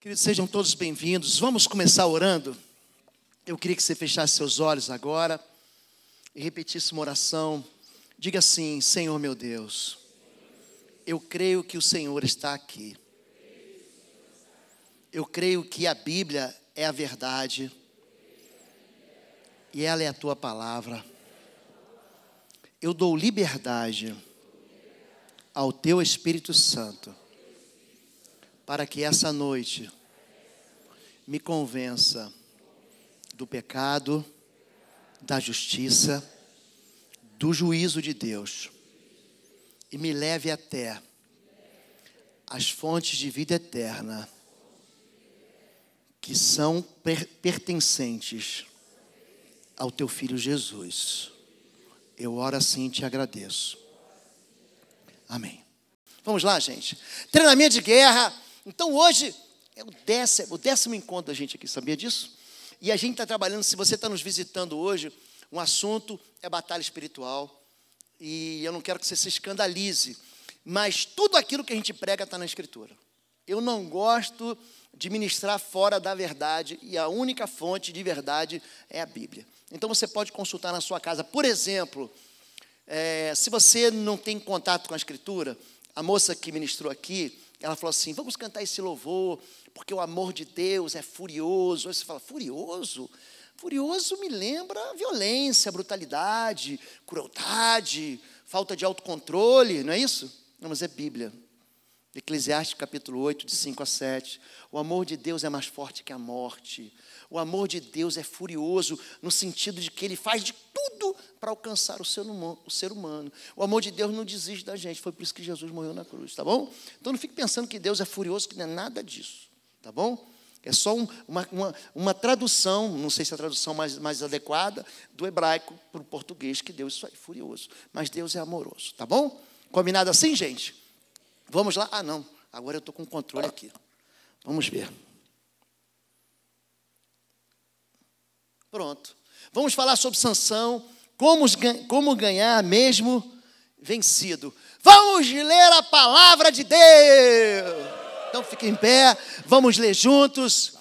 Queridos, sejam todos bem-vindos. Vamos começar orando. Eu queria que você fechasse seus olhos agora e repetisse uma oração. Diga assim: Senhor meu Deus, eu creio que o Senhor está aqui. Eu creio que a Bíblia é a verdade e ela é a tua palavra. Eu dou liberdade ao teu Espírito Santo para que essa noite me convença do pecado, da justiça, do juízo de Deus e me leve até as fontes de vida eterna que são per pertencentes ao teu filho Jesus. Eu oro assim e te agradeço. Amém. Vamos lá, gente. Treinamento de guerra então hoje é o décimo, o décimo encontro da gente aqui, sabia disso? E a gente está trabalhando, se você está nos visitando hoje, um assunto é batalha espiritual. E eu não quero que você se escandalize, mas tudo aquilo que a gente prega está na Escritura. Eu não gosto de ministrar fora da verdade, e a única fonte de verdade é a Bíblia. Então você pode consultar na sua casa. Por exemplo, é, se você não tem contato com a Escritura, a moça que ministrou aqui, ela falou assim: vamos cantar esse louvor, porque o amor de Deus é furioso. Aí você fala: furioso? Furioso me lembra violência, brutalidade, crueldade, falta de autocontrole, não é isso? Não, mas é Bíblia. Eclesiastes capítulo 8, de 5 a 7. O amor de Deus é mais forte que a morte. O amor de Deus é furioso no sentido de que ele faz de tudo para alcançar o ser, humano, o amor de Deus não desiste da gente. Foi por isso que Jesus morreu na cruz, tá bom? Então não fique pensando que Deus é furioso, que não é nada disso, tá bom? É só um, uma, uma, uma, tradução, não sei se é a tradução mais, mais adequada, do hebraico para o português, que Deus é furioso. Mas Deus é amoroso, tá bom? Combinado assim, gente? Vamos lá? Ah, não. Agora eu estou com controle aqui. Vamos ver. Pronto. Vamos falar sobre Sansão, como, como ganhar mesmo vencido. Vamos ler a palavra de Deus. Então fique em pé, vamos ler juntos.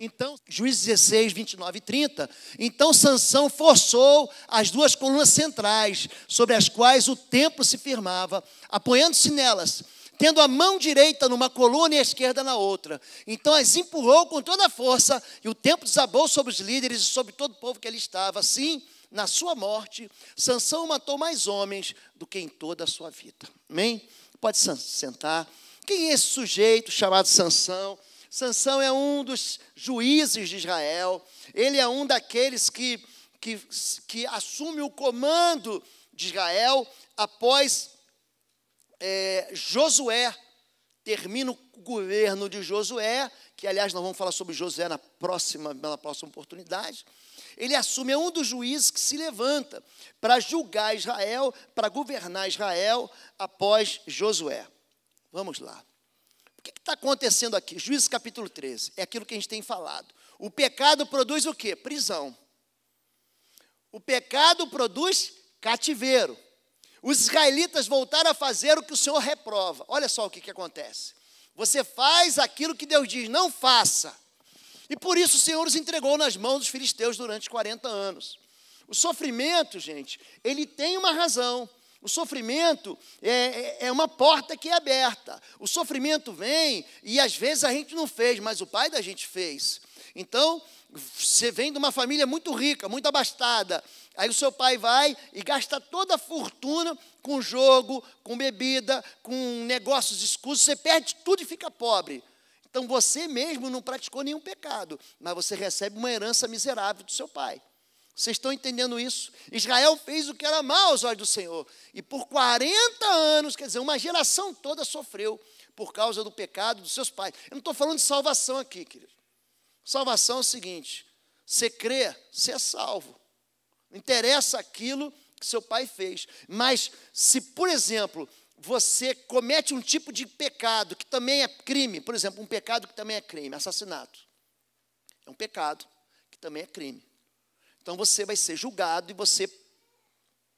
Então, Juízes 16, 29 e 30. Então Sansão forçou as duas colunas centrais, sobre as quais o templo se firmava, apoiando-se nelas tendo a mão direita numa coluna e a esquerda na outra. Então as empurrou com toda a força, e o tempo desabou sobre os líderes e sobre todo o povo que ali estava. Assim, na sua morte, Sansão matou mais homens do que em toda a sua vida. Amém? Pode sentar. Quem é esse sujeito chamado Sansão? Sansão é um dos juízes de Israel. Ele é um daqueles que, que, que assume o comando de Israel após é, Josué termina o governo de Josué, que aliás nós vamos falar sobre Josué na próxima, na próxima oportunidade. Ele assume é um dos juízes que se levanta para julgar Israel, para governar Israel após Josué. Vamos lá. O que é está acontecendo aqui? Juízes capítulo 13. É aquilo que a gente tem falado. O pecado produz o quê? Prisão. O pecado produz cativeiro. Os israelitas voltaram a fazer o que o Senhor reprova. Olha só o que, que acontece. Você faz aquilo que Deus diz, não faça. E por isso o Senhor os entregou nas mãos dos filisteus durante 40 anos. O sofrimento, gente, ele tem uma razão. O sofrimento é, é, é, uma porta que é aberta. O sofrimento vem e às vezes a gente não fez, mas o pai da gente fez. Então, você vem de uma família muito rica, muito abastada. Aí o seu pai vai e gasta toda a fortuna com jogo, com bebida, com negócios escusos. Você perde tudo e fica pobre. Então você mesmo não praticou nenhum pecado, mas você recebe uma herança miserável do seu pai. Vocês estão entendendo isso? Israel fez o que era mal aos olhos do Senhor. E por 40 anos, quer dizer, uma geração toda sofreu por causa do pecado dos seus pais. Eu não estou falando de salvação aqui, querido. Salvação é o seguinte: você crê, você é salvo. Não interessa aquilo que seu pai fez. Mas se, por exemplo, você comete um tipo de pecado que também é crime, por exemplo, um pecado que também é crime, assassinato. É um pecado que também é crime. Então você vai ser julgado e você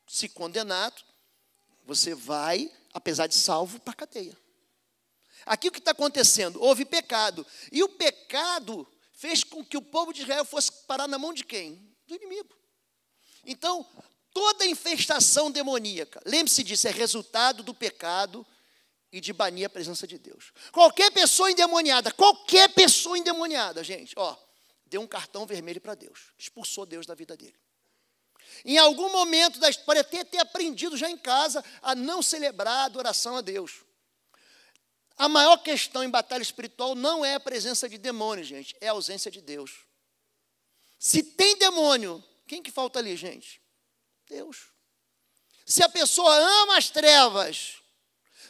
se condenado, você vai, apesar de salvo, para a cadeia. Aqui o que está acontecendo? Houve pecado. E o pecado fez com que o povo de Israel fosse parar na mão de quem? Do inimigo. Então, toda infestação demoníaca, lembre-se disso, é resultado do pecado e de banir a presença de Deus. Qualquer pessoa endemoniada, qualquer pessoa endemoniada, gente, ó, deu um cartão vermelho para Deus, expulsou Deus da vida dele. Em algum momento da história, até ter aprendido já em casa a não celebrar a adoração a Deus. A maior questão em batalha espiritual não é a presença de demônio, gente, é a ausência de Deus. Se tem demônio, quem que falta ali, gente? Deus. Se a pessoa ama as trevas,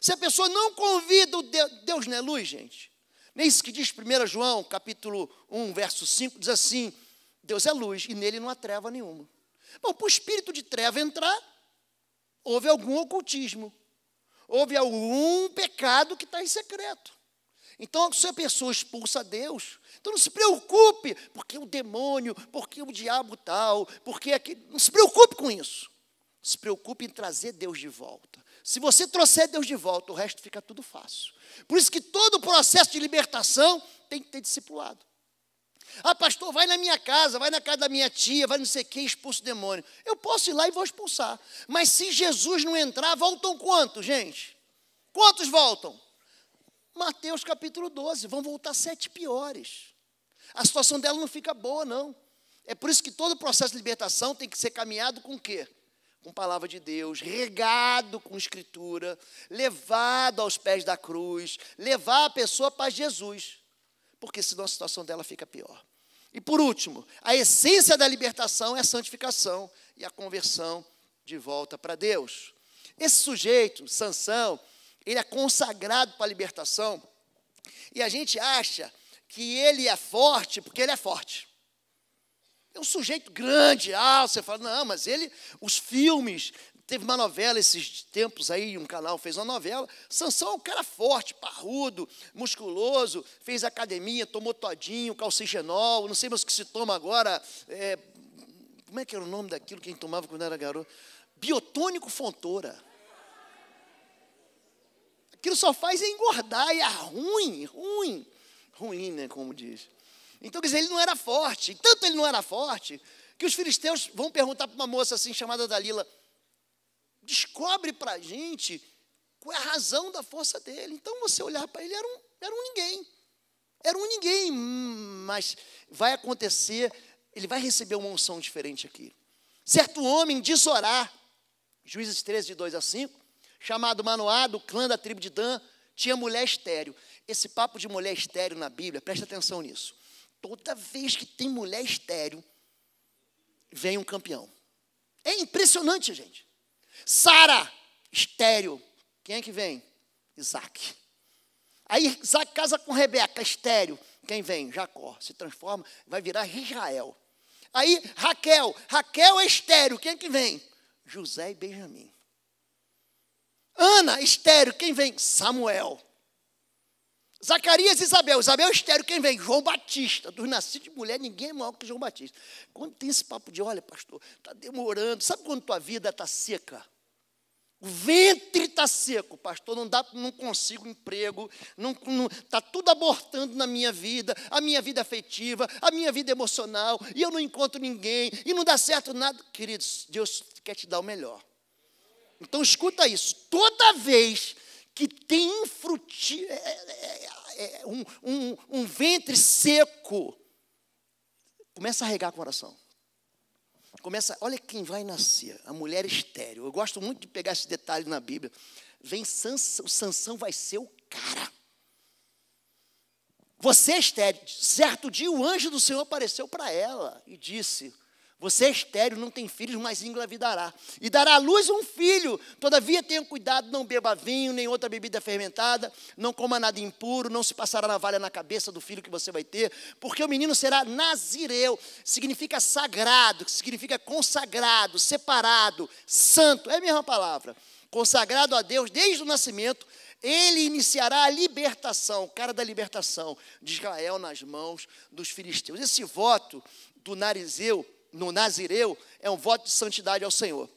se a pessoa não convida o Deus, Deus não é luz, gente. Nem é isso que diz 1 João, capítulo 1, verso 5, diz assim: Deus é luz e nele não há treva nenhuma. Bom, para o espírito de treva entrar, houve algum ocultismo houve algum pecado que está em secreto. Então, se a pessoa expulsa Deus, então não se preocupe, porque o demônio, porque o diabo tal, porque aquele. Não se preocupe com isso. Se preocupe em trazer Deus de volta. Se você trouxer Deus de volta, o resto fica tudo fácil. Por isso que todo o processo de libertação tem que ter discipulado. Ah, pastor, vai na minha casa, vai na casa da minha tia, vai não sei quem, expulsa o demônio. Eu posso ir lá e vou expulsar. Mas se Jesus não entrar, voltam quantos, gente? Quantos voltam? Mateus capítulo 12, vão voltar sete piores. A situação dela não fica boa, não. É por isso que todo o processo de libertação tem que ser caminhado com o quê? Com palavra de Deus, regado com escritura, levado aos pés da cruz, levar a pessoa para Jesus porque senão a situação dela fica pior. E por último, a essência da libertação é a santificação e a conversão de volta para Deus. Esse sujeito, Sansão, ele é consagrado para a libertação e a gente acha que ele é forte porque ele é forte. É um sujeito grande, ah, você fala, não, mas ele, os filmes, Teve uma novela esses tempos aí, um canal fez uma novela. Sansão é um cara forte, parrudo, musculoso, fez academia, tomou todinho, calcigenol, não sei mais o que se toma agora. É, como é que era o nome daquilo que a gente tomava quando era garoto? Biotônico Fontoura. Aquilo só faz é engordar, e é ruim, ruim. Ruim, né, como diz. Então, quer dizer, ele não era forte. tanto ele não era forte, que os filisteus vão perguntar para uma moça assim, chamada Dalila, descobre para a gente qual é a razão da força dele. Então, você olhar para ele, era um, era um ninguém. Era um ninguém, mas vai acontecer, ele vai receber uma unção diferente aqui. Certo homem diz orar, Juízes 13, de 2 a 5, chamado Manoá, do clã da tribo de Dan, tinha mulher estéreo. Esse papo de mulher estéreo na Bíblia, presta atenção nisso. Toda vez que tem mulher estéreo, vem um campeão. É impressionante, gente. Sara, estéreo. Quem é que vem? Isaac. Aí Isaac casa com Rebeca, estéreo. Quem vem? Jacó. Se transforma, vai virar Israel. Aí Raquel, Raquel é estéreo. Quem é que vem? José e Benjamim. Ana, estéreo. Quem vem? Samuel. Zacarias e Isabel. Isabel é estéreo, quem vem? João Batista. Dos nascidos de mulher, ninguém é maior que João Batista. Quando tem esse papo de, olha, pastor, está demorando. Sabe quando tua vida está seca? O ventre está seco, pastor, não, dá, não consigo emprego, não está tudo abortando na minha vida, a minha vida é afetiva, a minha vida é emocional, e eu não encontro ninguém, e não dá certo nada. Queridos, Deus quer te dar o melhor. Então escuta isso, toda vez que tem infruti... É, é, é, um, um, um ventre seco, começa a regar com oração. Começa, olha quem vai nascer, a mulher estéreo. Eu gosto muito de pegar esse detalhe na Bíblia. Vem Sansão, Sansão vai ser o cara. Você é estéreo. Certo dia o anjo do Senhor apareceu para ela e disse: você é estéreo, não tem filhos, mas engravidará. E dará à luz um filho. Todavia tenha cuidado, não beba vinho, nem outra bebida fermentada, não coma nada impuro, não se passará navalha na cabeça do filho que você vai ter, porque o menino será nazireu, significa sagrado, significa consagrado, separado, santo, é a mesma palavra. Consagrado a Deus desde o nascimento, ele iniciará a libertação, cara da libertação de Israel nas mãos dos filisteus. Esse voto do Narizeu no Nazireu é um voto de santidade ao Senhor.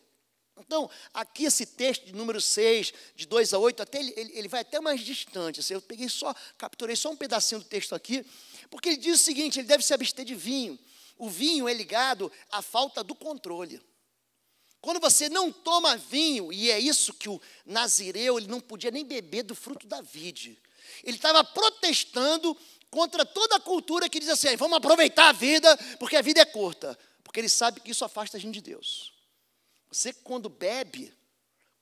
Então, aqui esse texto de número 6, de 2 a 8, até ele, ele vai até mais distante. Assim, eu peguei só, capturei só um pedacinho do texto aqui, porque ele diz o seguinte: ele deve se abster de vinho. O vinho é ligado à falta do controle. Quando você não toma vinho, e é isso que o Nazireu, ele não podia nem beber do fruto da vide. Ele estava protestando contra toda a cultura que diz assim: vamos aproveitar a vida, porque a vida é curta. Porque ele sabe que isso afasta a gente de Deus. Você, quando bebe,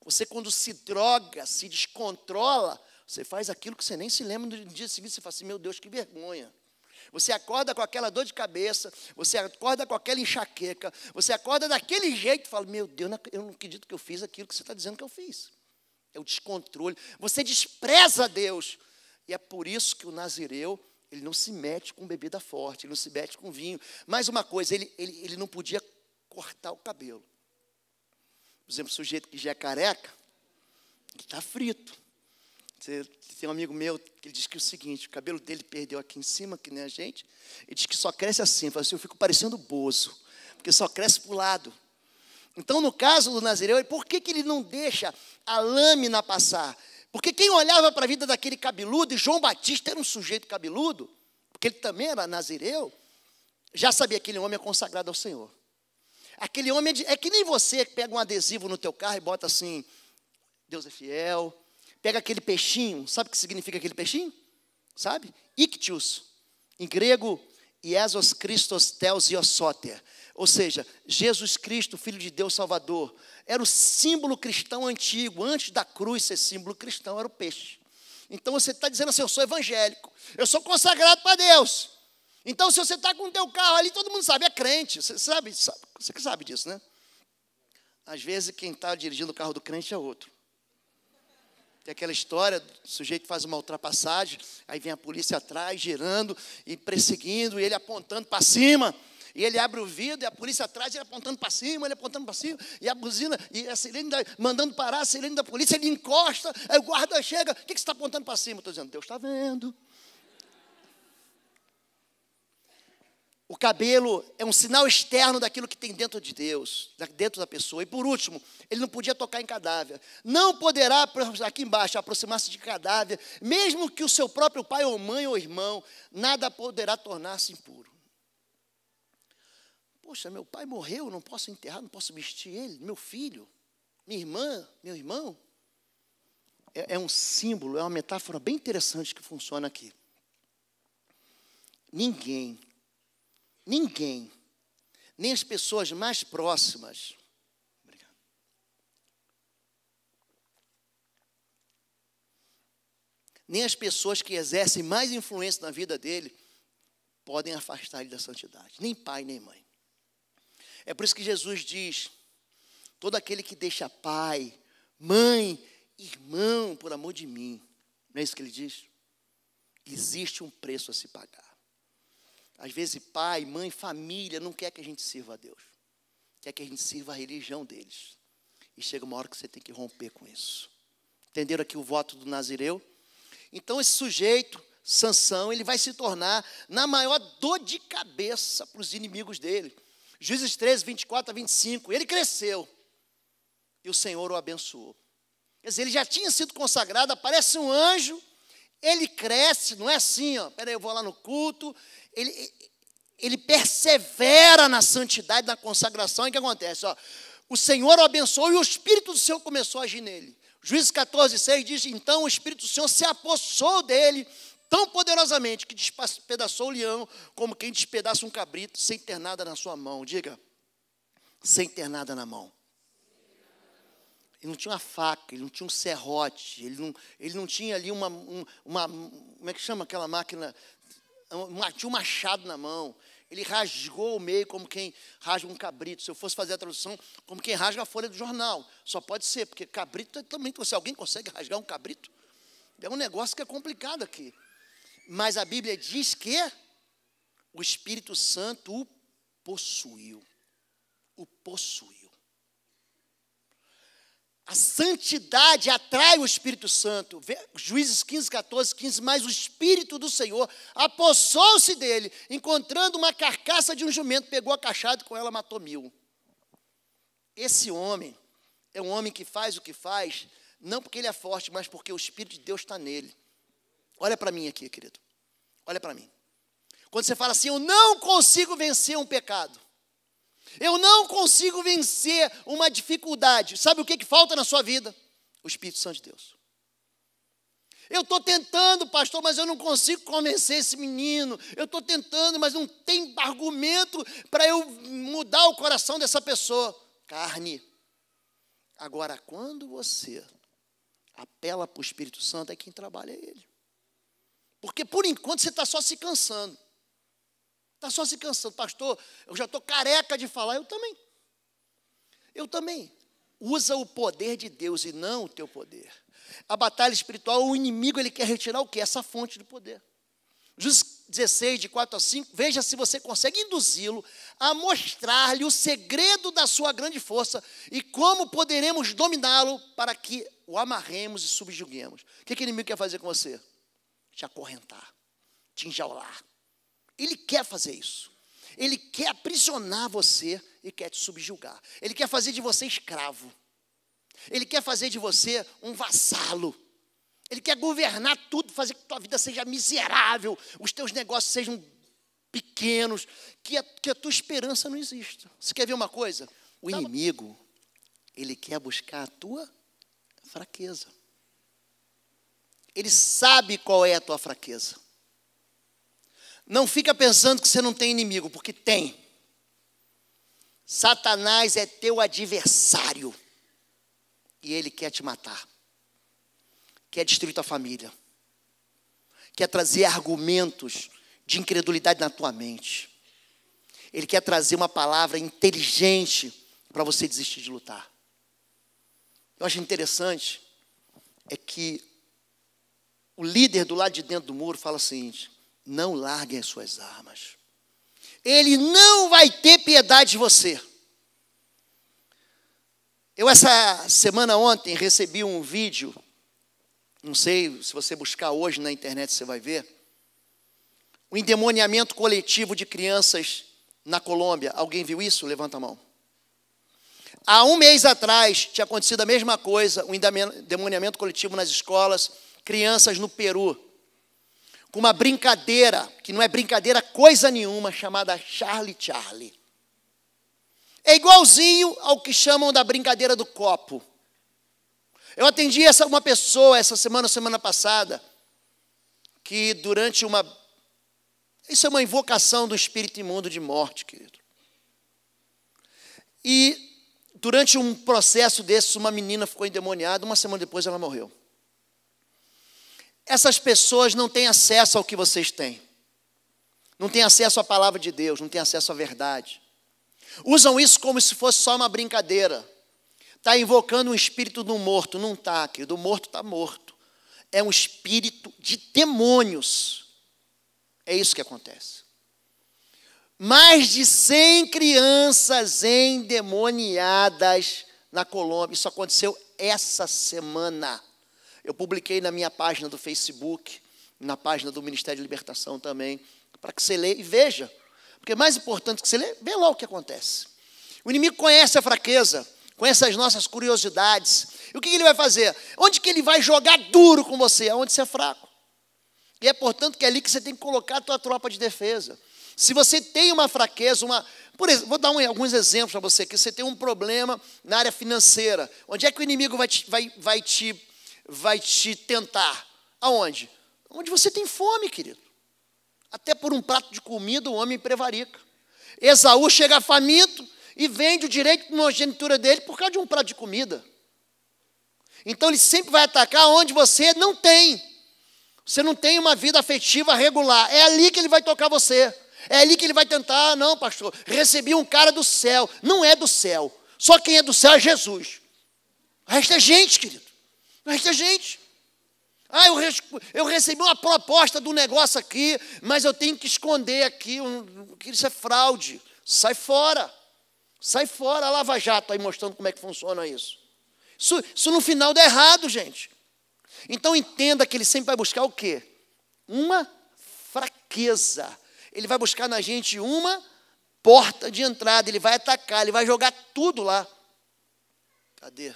você, quando se droga, se descontrola, você faz aquilo que você nem se lembra no dia seguinte. Você fala assim: meu Deus, que vergonha. Você acorda com aquela dor de cabeça, você acorda com aquela enxaqueca, você acorda daquele jeito e fala: Meu Deus, eu não acredito que eu fiz aquilo que você está dizendo que eu fiz. É o descontrole. Você despreza Deus. E é por isso que o nazireu ele não se mete com bebida forte, ele não se mete com vinho. Mais uma coisa, ele, ele, ele não podia cortar o cabelo. Por exemplo, o sujeito que já é careca, ele está frito. Você, tem um amigo meu que ele diz que é o seguinte: o cabelo dele perdeu aqui em cima, que nem a gente. Ele diz que só cresce assim. Ele Fala assim eu fico parecendo bozo, porque só cresce para o lado. Então, no caso do Nazireu, por que, que ele não deixa a lâmina passar? Porque quem olhava para a vida daquele cabeludo, e João Batista era um sujeito cabeludo, porque ele também era nazireu, já sabia que aquele homem é consagrado ao Senhor. Aquele homem é, é que nem você que pega um adesivo no teu carro e bota assim, Deus é fiel. Pega aquele peixinho, sabe o que significa aquele peixinho? Sabe? Ictius, em grego, Jesus Christos Theos Iosoter. Ou seja, Jesus Cristo, Filho de Deus Salvador, era o símbolo cristão antigo. Antes da cruz ser símbolo cristão, era o peixe. Então você está dizendo assim: eu sou evangélico, eu sou consagrado para Deus. Então, se você está com o teu carro ali, todo mundo sabe, é crente. Você sabe, sabe você que sabe disso, né? Às vezes, quem está dirigindo o carro do crente é outro. Tem aquela história, o sujeito faz uma ultrapassagem, aí vem a polícia atrás, girando e perseguindo, e ele apontando para cima. E ele abre o vidro, e a polícia atrás, ele apontando para cima, ele apontando para cima, e a buzina, e a sirene da, mandando parar a sirene da polícia, ele encosta, aí o guarda chega, o que, que você está apontando para cima? Estou dizendo, Deus está vendo. O cabelo é um sinal externo daquilo que tem dentro de Deus, dentro da pessoa. E por último, ele não podia tocar em cadáver. Não poderá, aqui embaixo, aproximar-se de cadáver, mesmo que o seu próprio pai ou mãe ou irmão, nada poderá tornar-se impuro. Poxa, meu pai morreu, não posso enterrar, não posso vestir ele, meu filho, minha irmã, meu irmão. É, é um símbolo, é uma metáfora bem interessante que funciona aqui. Ninguém, ninguém, nem as pessoas mais próximas, nem as pessoas que exercem mais influência na vida dele podem afastar ele da santidade, nem pai nem mãe. É por isso que Jesus diz: todo aquele que deixa pai, mãe, irmão, por amor de mim, não é isso que ele diz? Existe um preço a se pagar. Às vezes, pai, mãe, família não quer que a gente sirva a Deus, quer que a gente sirva a religião deles. E chega uma hora que você tem que romper com isso. Entenderam aqui o voto do Nazireu? Então, esse sujeito, Sansão, ele vai se tornar na maior dor de cabeça para os inimigos dele. Juízes 13, 24 a 25. Ele cresceu e o Senhor o abençoou. Quer dizer, ele já tinha sido consagrado, aparece um anjo, ele cresce, não é assim, ó, peraí, eu vou lá no culto, ele, ele persevera na santidade, na consagração, e o que acontece? Ó, o Senhor o abençoou e o Espírito do Senhor começou a agir nele. Juízes 14, 6 diz: Então o Espírito do Senhor se apossou dele tão poderosamente que despedaçou o leão como quem despedaça um cabrito sem ter nada na sua mão. Diga, sem ter nada na mão. Ele não tinha uma faca, ele não tinha um serrote, ele não, ele não tinha ali uma, uma. Como é que chama aquela máquina? Tinha um machado na mão. Ele rasgou o meio como quem rasga um cabrito. Se eu fosse fazer a tradução, como quem rasga a folha do jornal. Só pode ser, porque cabrito é também. Se alguém consegue rasgar um cabrito, é um negócio que é complicado aqui. Mas a Bíblia diz que o Espírito Santo o possuiu. O possuiu. A santidade atrai o Espírito Santo. Juízes 15, 14, 15. Mas o Espírito do Senhor apossou-se dele, encontrando uma carcaça de um jumento, pegou a cachada e com ela matou mil. Esse homem é um homem que faz o que faz, não porque ele é forte, mas porque o Espírito de Deus está nele. Olha para mim aqui, querido. Olha para mim. Quando você fala assim, eu não consigo vencer um pecado. Eu não consigo vencer uma dificuldade. Sabe o que, que falta na sua vida? O Espírito Santo de Deus. Eu estou tentando, pastor, mas eu não consigo convencer esse menino. Eu estou tentando, mas não tem argumento para eu mudar o coração dessa pessoa. Carne. Agora, quando você apela para o Espírito Santo, é quem trabalha ele. Porque por enquanto você está só se cansando. Está só se cansando. Pastor, eu já estou careca de falar. Eu também. Eu também. Usa o poder de Deus e não o teu poder. A batalha espiritual, o inimigo, ele quer retirar o que? Essa fonte do poder. Jesus 16, de 4 a 5, veja se você consegue induzi-lo a mostrar-lhe o segredo da sua grande força e como poderemos dominá-lo para que o amarremos e subjuguemos. O que, que o inimigo quer fazer com você? te acorrentar, te enjaular. Ele quer fazer isso. Ele quer aprisionar você e quer te subjugar. Ele quer fazer de você escravo. Ele quer fazer de você um vassalo. Ele quer governar tudo, fazer que tua vida seja miserável, os teus negócios sejam pequenos, que a, que a tua esperança não exista. Você quer ver uma coisa? O inimigo, ele quer buscar a tua fraqueza. Ele sabe qual é a tua fraqueza. Não fica pensando que você não tem inimigo, porque tem. Satanás é teu adversário. E ele quer te matar. Quer destruir tua família. Quer trazer argumentos de incredulidade na tua mente. Ele quer trazer uma palavra inteligente para você desistir de lutar. Eu acho interessante é que o líder do lado de dentro do muro fala o seguinte: não larguem as suas armas. Ele não vai ter piedade de você. Eu, essa semana ontem, recebi um vídeo. Não sei se você buscar hoje na internet, você vai ver. O endemoniamento coletivo de crianças na Colômbia. Alguém viu isso? Levanta a mão. Há um mês atrás tinha acontecido a mesma coisa, o um endemoniamento coletivo nas escolas crianças no Peru com uma brincadeira, que não é brincadeira coisa nenhuma, chamada Charlie Charlie. É igualzinho ao que chamam da brincadeira do copo. Eu atendi essa, uma pessoa essa semana, semana passada, que durante uma. Isso é uma invocação do espírito imundo de morte, querido. E durante um processo desses, uma menina ficou endemoniada, uma semana depois ela morreu essas pessoas não têm acesso ao que vocês têm. Não têm acesso à palavra de Deus, não têm acesso à verdade. Usam isso como se fosse só uma brincadeira. Está invocando um espírito do morto. Não está, querido. O morto está morto. É um espírito de demônios. É isso que acontece. Mais de 100 crianças endemoniadas na Colômbia. Isso aconteceu essa semana. Eu publiquei na minha página do Facebook, na página do Ministério de Libertação também, para que você leia e veja. Porque é mais importante que você leia, vê lá o que acontece. O inimigo conhece a fraqueza, conhece as nossas curiosidades. E o que ele vai fazer? Onde que ele vai jogar duro com você? Aonde você é fraco. E é, portanto, que é ali que você tem que colocar a tua tropa de defesa. Se você tem uma fraqueza, uma. Por exemplo, vou dar um, alguns exemplos para você aqui. Você tem um problema na área financeira. Onde é que o inimigo vai te, vai, vai te vai te tentar. Aonde? Onde você tem fome, querido. Até por um prato de comida o homem prevarica. Esaú chega faminto e vende o direito de genitura dele por causa de um prato de comida. Então ele sempre vai atacar onde você não tem. Você não tem uma vida afetiva regular. É ali que ele vai tocar você. É ali que ele vai tentar. Ah, não, pastor, recebi um cara do céu. Não é do céu. Só quem é do céu é Jesus. O resto é gente, querido. Mas a gente. Ah, eu, eu recebi uma proposta do negócio aqui, mas eu tenho que esconder aqui, um, que isso é fraude. Sai fora. Sai fora, a Lava Jato aí mostrando como é que funciona isso. Isso, isso no final dá errado, gente. Então entenda que ele sempre vai buscar o quê? Uma fraqueza. Ele vai buscar na gente uma porta de entrada, ele vai atacar, ele vai jogar tudo lá. Cadê?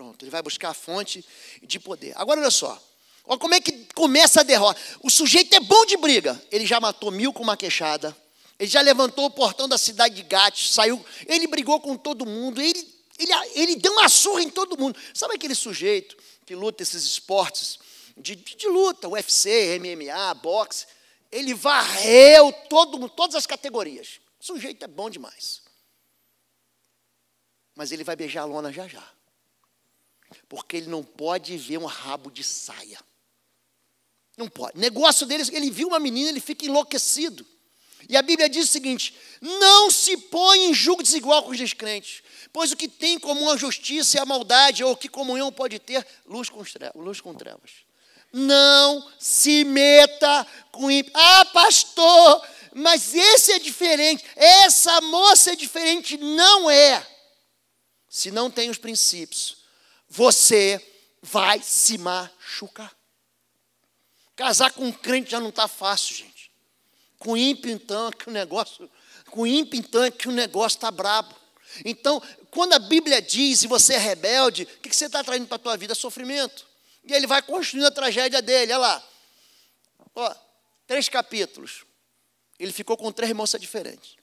Pronto, ele vai buscar a fonte de poder. Agora olha só. Olha como é que começa a derrota. O sujeito é bom de briga. Ele já matou mil com uma queixada. Ele já levantou o portão da cidade de Gates, saiu. Ele brigou com todo mundo. Ele, ele, ele deu uma surra em todo mundo. Sabe aquele sujeito que luta esses esportes de, de, de luta, UFC, MMA, boxe? Ele varreu todo, todas as categorias. O sujeito é bom demais. Mas ele vai beijar a lona já já. Porque ele não pode ver um rabo de saia. Não pode. Negócio dele, ele viu uma menina, ele fica enlouquecido. E a Bíblia diz o seguinte: não se põe em julgo desigual com os descrentes, pois o que tem em comum a justiça e a maldade, ou que comunhão pode ter, luz com, luz com trevas. Não se meta com ímpio. Ah, pastor, mas esse é diferente, essa moça é diferente. Não é. Se não tem os princípios, você vai se machucar. Casar com um crente já não está fácil, gente. Com ímpio, então, é que o negócio. Com ímpio, então, é que o negócio está brabo. Então, quando a Bíblia diz e você é rebelde, o que você está trazendo para a tua vida? Sofrimento. E ele vai construindo a tragédia dele, olha lá. Ó, três capítulos. Ele ficou com três moças diferentes.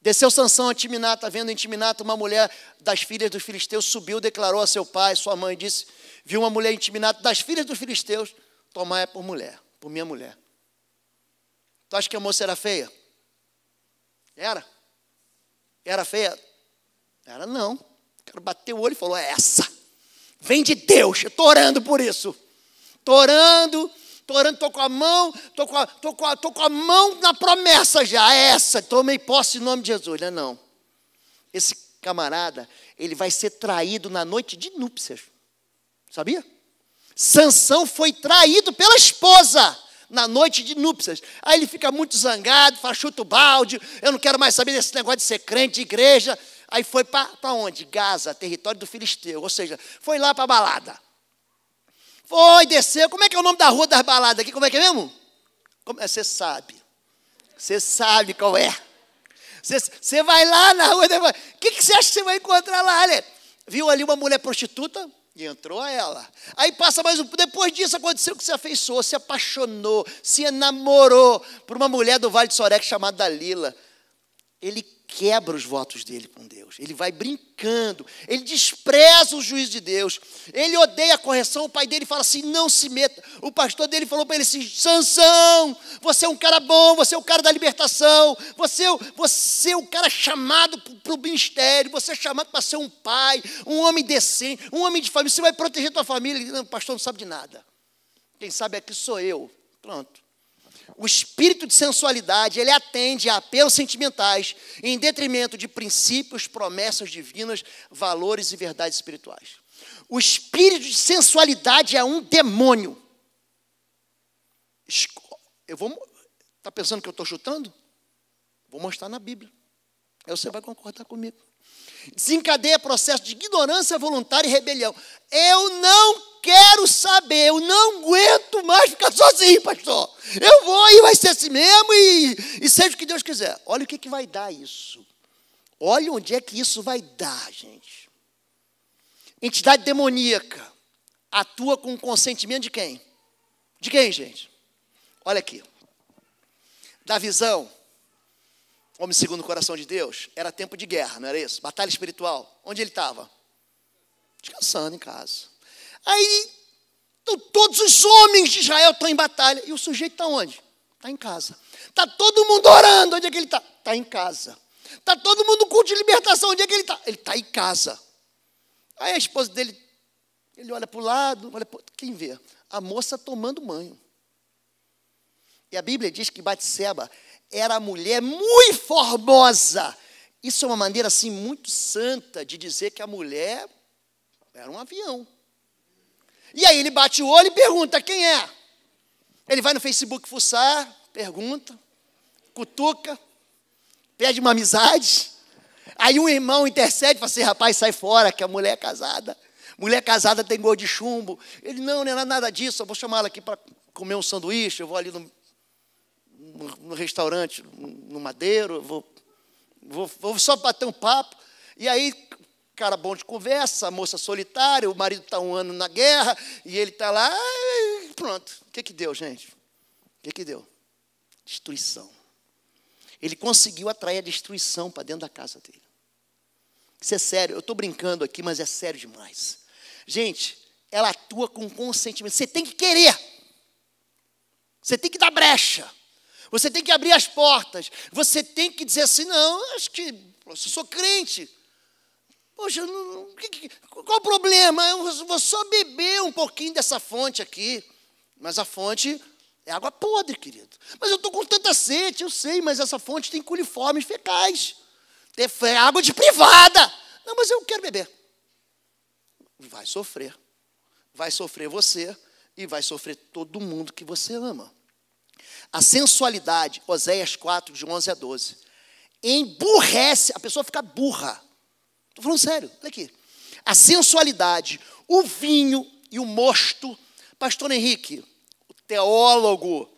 Desceu Sansão a Timinata, tá vendo em Timinata uma mulher das filhas dos filisteus, subiu, declarou a seu pai, sua mãe, disse, viu uma mulher em das filhas dos filisteus, tomar é por mulher, por minha mulher. Tu acha que a moça era feia? Era? Era feia? Era não. O cara bateu o olho e falou, é essa. Vem de Deus, eu estou orando por isso. Estou orando Estou orando, estou com a mão, estou com a, tô com, a, tô com a mão na promessa já, é essa. Tomei posse em nome de Jesus. Não é não. Esse camarada, ele vai ser traído na noite de núpcias. Sabia? Sansão foi traído pela esposa na noite de núpcias. Aí ele fica muito zangado, faz chuta o balde, eu não quero mais saber desse negócio de ser crente, de igreja. Aí foi para onde? Gaza, território do Filisteu, ou seja, foi lá para a balada. Foi, desceu. Como é que é o nome da rua das baladas aqui? Como é que é mesmo? Como é? Você sabe. Você sabe qual é. Você, você vai lá na rua das baladas. O que, que você acha que você vai encontrar lá, Ale? Viu ali uma mulher prostituta? E entrou ela. Aí passa mais um. Depois disso aconteceu que se afeiçoou, se apaixonou, se enamorou por uma mulher do Vale de Sorek chamada Dalila. Ele quebra os votos dele com Deus. Ele vai brincando, ele despreza o juízo de Deus, ele odeia a correção. O pai dele fala assim: não se meta. O pastor dele falou para ele assim: Sansão, você é um cara bom, você é o um cara da libertação, você, é você é o um cara chamado para o ministério, você é chamado para ser um pai, um homem decente, um homem de família. Você vai proteger tua família. Ele, não, o pastor não sabe de nada. Quem sabe aqui sou eu. Pronto o espírito de sensualidade, ele atende a apelos sentimentais em detrimento de princípios, promessas divinas, valores e verdades espirituais. O espírito de sensualidade é um demônio. Eu vou Tá pensando que eu estou chutando? Vou mostrar na Bíblia. Aí você vai concordar comigo. Desencadeia processo de ignorância voluntária e rebelião. Eu não quero saber, eu não aguento mais ficar sozinho, pastor. Eu vou e vai ser assim mesmo e, e seja o que Deus quiser. Olha o que, que vai dar isso. Olha onde é que isso vai dar, gente. Entidade demoníaca atua com o consentimento de quem? De quem, gente? Olha aqui. Da visão, homem segundo o coração de Deus, era tempo de guerra, não era isso? Batalha espiritual. Onde ele estava? Descansando em casa. Aí todos os homens de Israel estão em batalha. E o sujeito está onde? Está em casa. Está todo mundo orando. Onde é que ele está? Está em casa. Está todo mundo culto de libertação. Onde é que ele está? Ele está em casa. Aí a esposa dele, ele olha para o lado, olha para quem vê? A moça tomando banho. E a Bíblia diz que Batseba era a mulher muito formosa. Isso é uma maneira assim muito santa de dizer que a mulher era um avião. E aí ele bate o olho e pergunta: quem é? Ele vai no Facebook fuçar, pergunta, cutuca, pede uma amizade. Aí um irmão intercede e fala assim: rapaz, sai fora, que a mulher é casada. Mulher casada tem gol de chumbo. Ele: não, não é nada disso, eu vou chamá-la aqui para comer um sanduíche, eu vou ali no, no, no restaurante, no Madeiro, vou, vou, vou só bater um papo. E aí cara bom de conversa, a moça solitária, o marido está um ano na guerra e ele está lá, pronto. O que, que deu, gente? O que, que deu? Destruição. Ele conseguiu atrair a destruição para dentro da casa dele. Isso é sério, eu estou brincando aqui, mas é sério demais. Gente, ela atua com consentimento. Você tem que querer. Você tem que dar brecha. Você tem que abrir as portas. Você tem que dizer assim: não, acho que eu sou crente. Poxa, não, que, qual o problema? Eu vou só beber um pouquinho dessa fonte aqui. Mas a fonte é água podre, querido. Mas eu estou com tanta sede, eu sei, mas essa fonte tem coliformes fecais. É, é água de privada. Não, mas eu quero beber. Vai sofrer. Vai sofrer você e vai sofrer todo mundo que você ama. A sensualidade, Oséias 4, de 11 a 12, emburrece, a pessoa fica burra Estou falando sério, olha aqui. A sensualidade, o vinho e o mosto. Pastor Henrique, o teólogo,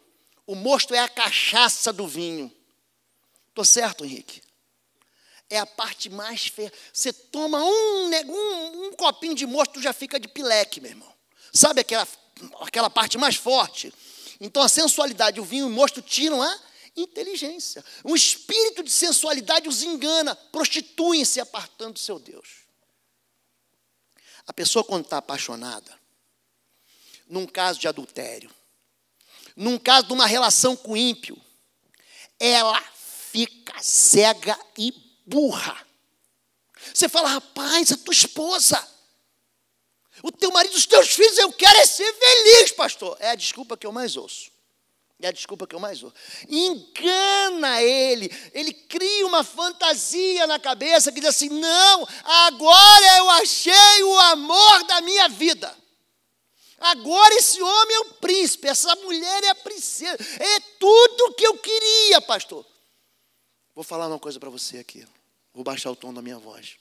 o mosto é a cachaça do vinho. Estou certo, Henrique? É a parte mais feia. Você toma um, um, um copinho de mosto, já fica de pileque, meu irmão. Sabe aquela, aquela parte mais forte? Então a sensualidade, o vinho e o mosto tiram a inteligência. Um espírito de sensualidade os engana, prostituem-se apartando do seu Deus. A pessoa, quando está apaixonada, num caso de adultério, num caso de uma relação com ímpio, ela fica cega e burra. Você fala, rapaz, a tua esposa, o teu marido, os teus filhos, eu quero é ser feliz, pastor. É a desculpa que eu mais ouço. É a desculpa que eu mais uso. Engana ele. Ele cria uma fantasia na cabeça que diz assim: não, agora eu achei o amor da minha vida. Agora esse homem é o príncipe, essa mulher é a princesa. É tudo o que eu queria, pastor. Vou falar uma coisa para você aqui. Vou baixar o tom da minha voz.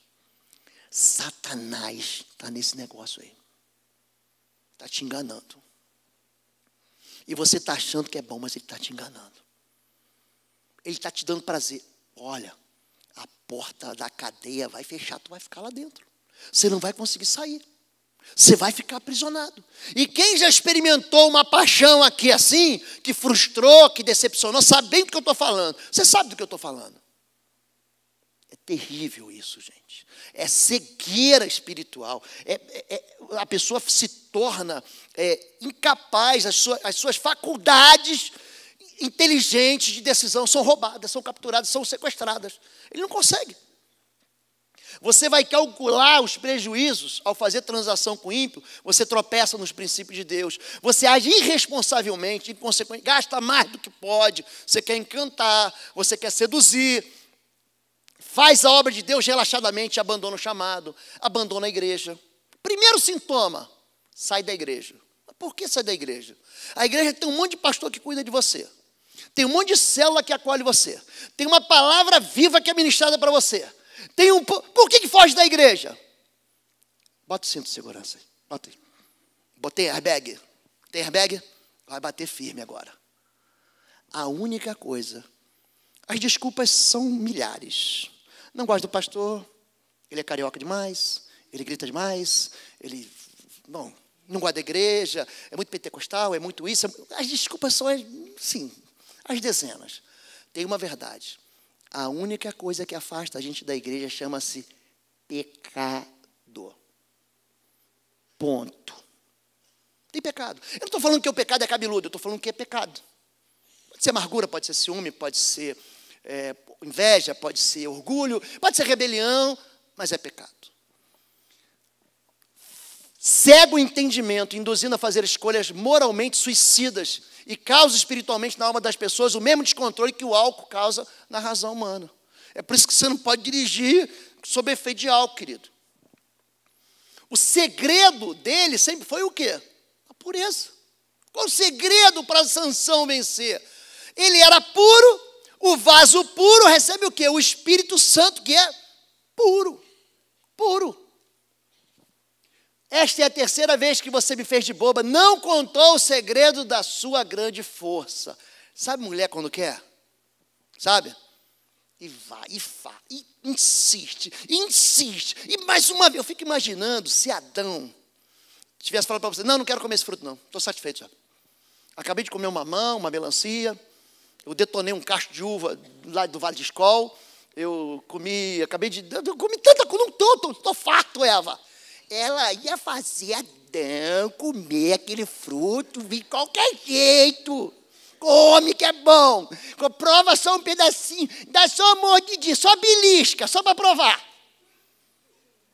Satanás está nesse negócio aí. Está te enganando. E você está achando que é bom, mas ele está te enganando. Ele está te dando prazer. Olha, a porta da cadeia vai fechar, tu vai ficar lá dentro. Você não vai conseguir sair. Você vai ficar aprisionado. E quem já experimentou uma paixão aqui assim, que frustrou, que decepcionou, sabe bem do que eu estou falando. Você sabe do que eu estou falando terrível isso, gente. É cegueira espiritual. É, é, é, a pessoa se torna é, incapaz, as suas, as suas faculdades inteligentes de decisão são roubadas, são capturadas, são sequestradas. Ele não consegue. Você vai calcular os prejuízos ao fazer transação com ímpio, você tropeça nos princípios de Deus, você age irresponsavelmente, inconsequente, gasta mais do que pode, você quer encantar, você quer seduzir, faz a obra de Deus relaxadamente, abandona o chamado, abandona a igreja. Primeiro sintoma, sai da igreja. Por que sai da igreja? A igreja tem um monte de pastor que cuida de você. Tem um monte de célula que acolhe você. Tem uma palavra viva que é ministrada para você. Tem um Por que, que foge da igreja? Bota o cinto de segurança aí. Bota aí. Botei airbag. Tem airbag? Vai bater firme agora. A única coisa as desculpas são milhares. Não gosto do pastor, ele é carioca demais, ele grita demais, ele. Bom, não gosta da igreja, é muito pentecostal, é muito isso. As desculpas são, sim, as dezenas. Tem uma verdade. A única coisa que afasta a gente da igreja chama-se pecado. Ponto. Tem pecado. Eu não estou falando que o pecado é cabeludo, eu estou falando que é pecado. Pode ser amargura, pode ser ciúme, pode ser é, inveja, pode ser orgulho, pode ser rebelião, mas é pecado. Cego o entendimento, induzindo a fazer escolhas moralmente suicidas e causa espiritualmente na alma das pessoas o mesmo descontrole que o álcool causa na razão humana. É por isso que você não pode dirigir sob efeito de álcool, querido. O segredo dele sempre foi o quê? A pureza. Qual o segredo para a sanção vencer? Ele era puro o vaso puro recebe o quê? O Espírito Santo, que é puro. Puro. Esta é a terceira vez que você me fez de boba. Não contou o segredo da sua grande força. Sabe mulher quando quer? Sabe? E vai, e faz, e insiste, e insiste. E mais uma vez, eu fico imaginando se Adão tivesse falado para você: não, não quero comer esse fruto, não. Estou satisfeito já. Acabei de comer uma mamão, uma melancia. Eu detonei um cacho de uva lá do Vale de Escol. Eu comi, acabei de. Eu comi tanta coisa, não tô, estou farto, Eva. Ela ia fazer Adão comer aquele fruto de qualquer jeito. Come que é bom. Prova só um pedacinho. Dá só uma mordidinha, só belisca, só para provar.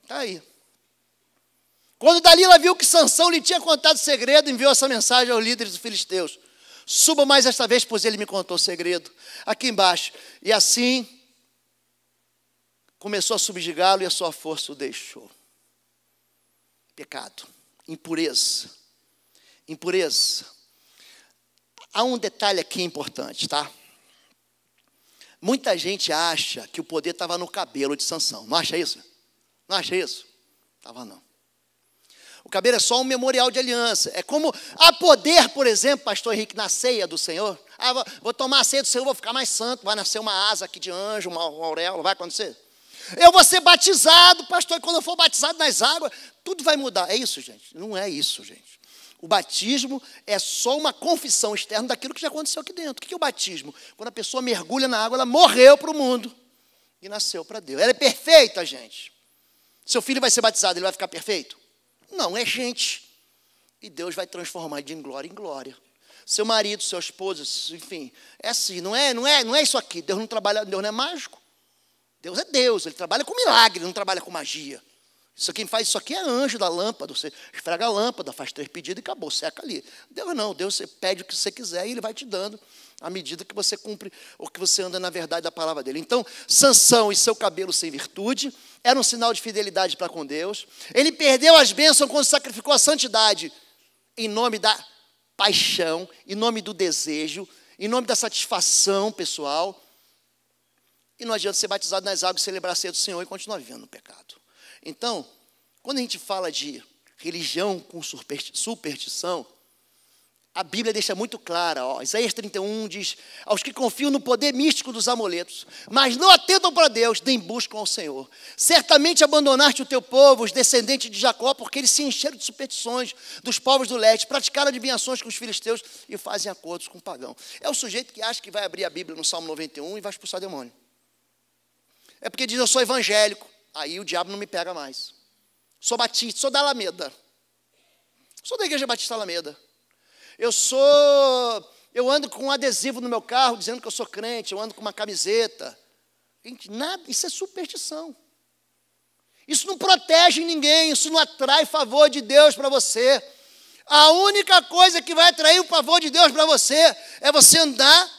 Tá aí. Quando Dalila viu que Sansão lhe tinha contado o segredo, enviou essa mensagem aos líderes dos filisteus. Suba mais esta vez, pois ele me contou o segredo. Aqui embaixo. E assim começou a subjugá-lo e a sua força o deixou. Pecado, impureza. Impureza. Há um detalhe aqui importante, tá? Muita gente acha que o poder estava no cabelo de Sansão. Não acha isso? Não acha isso? Estava não. O cabelo é só um memorial de aliança. É como a poder, por exemplo, pastor Henrique, na ceia do Senhor. Ah, vou tomar a ceia do Senhor, vou ficar mais santo, vai nascer uma asa aqui de anjo, uma auréola, vai acontecer? Eu vou ser batizado, pastor, e quando eu for batizado nas águas, tudo vai mudar. É isso, gente? Não é isso, gente. O batismo é só uma confissão externa daquilo que já aconteceu aqui dentro. O que é o batismo? Quando a pessoa mergulha na água, ela morreu para o mundo e nasceu para Deus. Ela é perfeita, gente. Seu filho vai ser batizado, ele vai ficar perfeito? não é gente. E Deus vai transformar de glória em glória. Seu marido, sua esposa, enfim, é assim, não é, não é, não é isso aqui. Deus não trabalha, Deus não é mágico. Deus é Deus, ele trabalha com milagre, não trabalha com magia. Isso quem faz isso aqui é anjo da lâmpada. Você esfrega a lâmpada, faz três pedidos e acabou, seca ali. Deus não, Deus você pede o que você quiser e ele vai te dando à medida que você cumpre ou que você anda na verdade da palavra dele. Então, Sansão e seu cabelo sem virtude era um sinal de fidelidade para com Deus. Ele perdeu as bênçãos quando sacrificou a santidade em nome da paixão, em nome do desejo, em nome da satisfação pessoal. E não adianta ser batizado nas águas, celebrar a ceia do Senhor e continuar vivendo no pecado. Então, quando a gente fala de religião com superstição, a Bíblia deixa muito clara, ó, Isaías 31 diz: aos que confiam no poder místico dos amuletos, mas não atentam para Deus, nem buscam ao Senhor. Certamente abandonaste o teu povo, os descendentes de Jacó, porque eles se encheram de superstições dos povos do leste, praticaram adivinhações com os filisteus e fazem acordos com o pagão. É o sujeito que acha que vai abrir a Bíblia no Salmo 91 e vai expulsar demônio. É porque diz: eu sou evangélico, aí o diabo não me pega mais. Sou batista, sou da Alameda. Sou da Igreja Batista Alameda. Eu sou. Eu ando com um adesivo no meu carro dizendo que eu sou crente, eu ando com uma camiseta. Gente, nada, isso é superstição. Isso não protege ninguém, isso não atrai favor de Deus para você. A única coisa que vai atrair o favor de Deus para você é você andar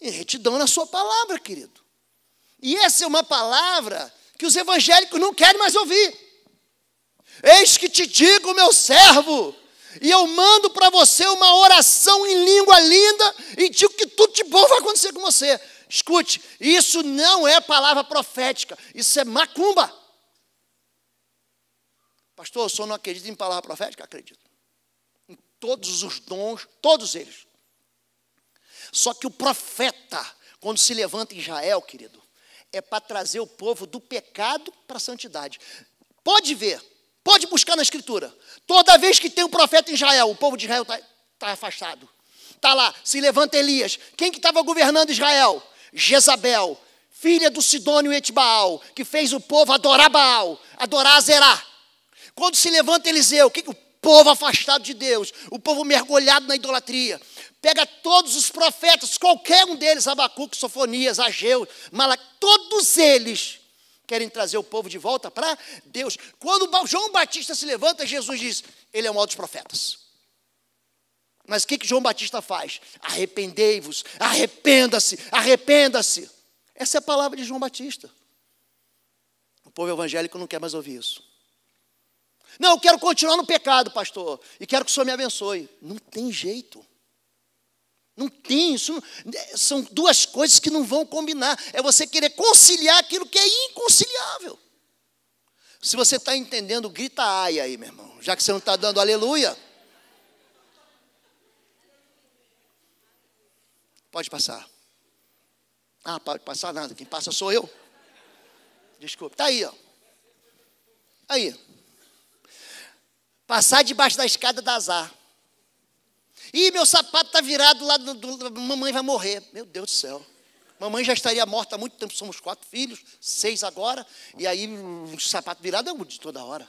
em retidão na sua palavra, querido. E essa é uma palavra que os evangélicos não querem mais ouvir. Eis que te digo, meu servo, e eu mando para você uma oração em língua linda e digo que tudo de bom vai acontecer com você. Escute, isso não é palavra profética, isso é macumba. Pastor, eu só não acredito em palavra profética? Acredito. Em todos os dons, todos eles. Só que o profeta, quando se levanta em Israel, querido, é para trazer o povo do pecado para a santidade. Pode ver, Pode buscar na Escritura. Toda vez que tem um profeta em Israel, o povo de Israel está tá afastado. Está lá, se levanta Elias. Quem que estava governando Israel? Jezabel, filha do Sidônio Etbaal, que fez o povo adorar Baal, adorar Azerá. Quando se levanta Eliseu, o que, o povo afastado de Deus, o povo mergulhado na idolatria. Pega todos os profetas, qualquer um deles, Abacuque, Sofonias, Ageu, Malac, todos eles querem trazer o povo de volta para Deus. Quando João Batista se levanta, Jesus diz: Ele é um dos profetas. Mas o que, que João Batista faz? Arrependei-vos, arrependa-se, arrependa-se. Essa é a palavra de João Batista. O povo evangélico não quer mais ouvir isso. Não, eu quero continuar no pecado, pastor, e quero que o senhor me abençoe. Não tem jeito. Não tem, isso são duas coisas que não vão combinar. É você querer conciliar aquilo que é inconciliável. Se você está entendendo, grita ai aí, meu irmão, já que você não está dando aleluia. Pode passar. Ah, pode passar nada, quem passa sou eu. Desculpa, está aí, ó. Aí. Passar debaixo da escada da azar. Ih, meu sapato está virado lá do, do, Mamãe vai morrer. Meu Deus do céu. Mamãe já estaria morta há muito tempo. Somos quatro filhos, seis agora. E aí, o sapato virado é um de toda hora.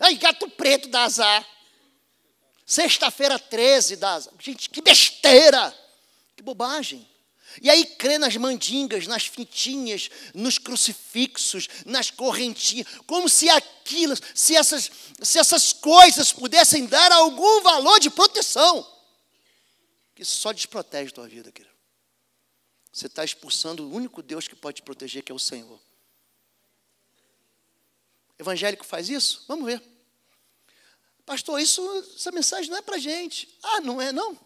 Aí, gato preto dá azar. Sexta-feira 13 dá azar. Gente, que besteira. Que bobagem. E aí crê nas mandingas, nas fintinhas, nos crucifixos, nas correntinhas, como se aquilo, se essas, se essas coisas pudessem dar algum valor de proteção que só desprotege a tua vida, querido. Você está expulsando o único Deus que pode te proteger, que é o Senhor. Evangélico faz isso? Vamos ver. Pastor, isso, essa mensagem não é para gente. Ah, não é não?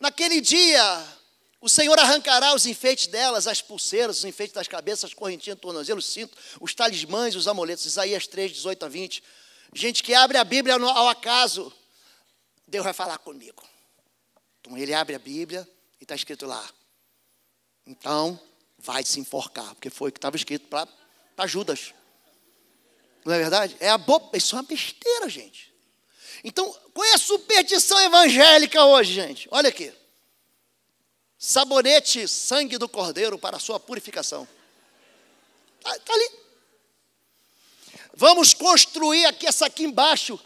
Naquele dia, o Senhor arrancará os enfeites delas, as pulseiras, os enfeites das cabeças, as correntinhas, tornozelos, cinto, os talismãs, os amuletos. Isaías 3, 18 a 20. Gente que abre a Bíblia ao acaso, Deus vai falar comigo. Então ele abre a Bíblia e está escrito lá. Então vai se enforcar, porque foi o que estava escrito para Judas. Não é verdade? É a Isso é uma besteira, gente. Então, qual é a superstição evangélica hoje, gente? Olha aqui. Sabonete sangue do cordeiro para a sua purificação. Está tá ali. Vamos construir aqui essa aqui embaixo